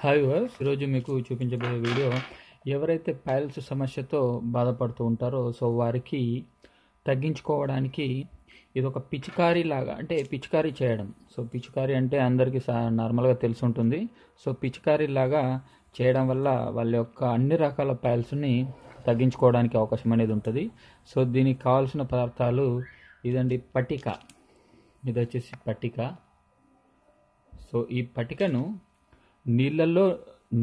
hi verse ఈరోజు మీకు చూపించబోయే వీడియో ఎవరైతే పైల్స్ సమస్యతో బాధపడుతూ ఉంటారో సో వారికి తగ్గించుకోవడానికి ఇది ఒక పిచికారీ లాగా అంటే పిచికారీ చేయడం సో పిచికారీ అంటే అందరికీ సా నార్మల్గా తెలిసి ఉంటుంది సో పిచికారీ లాగా చేయడం వల్ల వాళ్ళ యొక్క అన్ని రకాల పైల్స్ని తగ్గించుకోవడానికి అవకాశం అనేది ఉంటుంది సో దీనికి కావాల్సిన పదార్థాలు ఇదండి పటిక ఇది వచ్చేసి పటిక సో ఈ పటికను నీళ్ళల్లో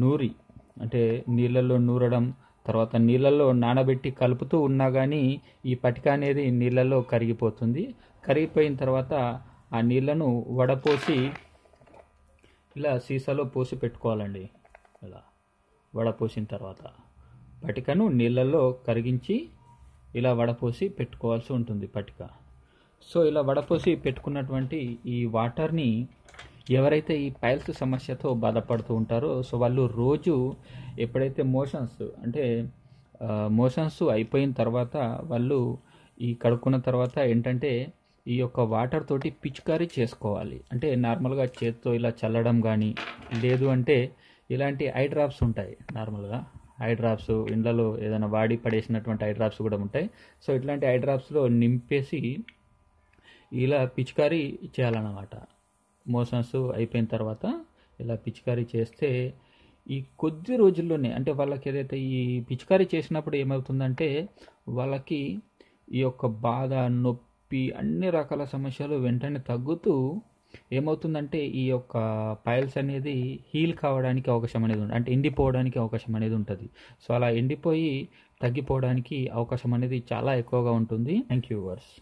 నూరి అంటే నీళ్ళల్లో నూరడం తర్వాత నీళ్ళల్లో నానబెట్టి కలుపుతూ ఉన్నా కానీ ఈ పటిక అనేది నీళ్ళల్లో కరిగిపోతుంది కరిగిపోయిన తర్వాత ఆ నీళ్ళను వడపోసి ఇలా సీసాలో పోసి పెట్టుకోవాలండి ఇలా వడపోసిన తర్వాత పటికను నీళ్ళల్లో కరిగించి ఇలా వడపోసి పెట్టుకోవాల్సి ఉంటుంది పటిక సో ఇలా వడపోసి పెట్టుకున్నటువంటి ఈ వాటర్ని ఎవరైతే ఈ పైల్స్ సమస్యతో బాధపడుతూ ఉంటారో సో వాళ్ళు రోజు ఎప్పుడైతే మోషన్స్ అంటే మోషన్స్ అయిపోయిన తర్వాత వాళ్ళు ఈ కడుక్కున్న తర్వాత ఏంటంటే ఈ యొక్క వాటర్ తోటి పిచికారీ చేసుకోవాలి అంటే నార్మల్గా చేతితో ఇలా చల్లడం కానీ లేదు అంటే ఇలాంటి ఐ డ్రాప్స్ ఉంటాయి నార్మల్గా ఐ డ్రాప్స్ ఇండ్లలో ఏదైనా వాడి పడేసినటువంటి ఐ డ్రాప్స్ కూడా ఉంటాయి సో ఇట్లాంటి ఐ డ్రాప్స్లో నింపేసి ఇలా పిచికారీ చేయాలన్నమాట మోషన్స్ అయిపోయిన తర్వాత ఇలా పిచికారీ చేస్తే ఈ కొద్ది రోజుల్లోనే అంటే వాళ్ళకి ఏదైతే ఈ పిచికారీ చేసినప్పుడు ఏమవుతుందంటే వాళ్ళకి ఈ యొక్క బాధ నొప్పి అన్ని రకాల సమస్యలు వెంటనే తగ్గుతూ ఏమవుతుందంటే ఈ యొక్క పైల్స్ అనేది హీల్ కావడానికి అవకాశం అనేది ఉంటుంది అంటే ఎండిపోవడానికి అవకాశం అనేది ఉంటుంది సో అలా ఎండిపోయి తగ్గిపోవడానికి అవకాశం అనేది చాలా ఎక్కువగా ఉంటుంది థ్యాంక్ యూ వర్స్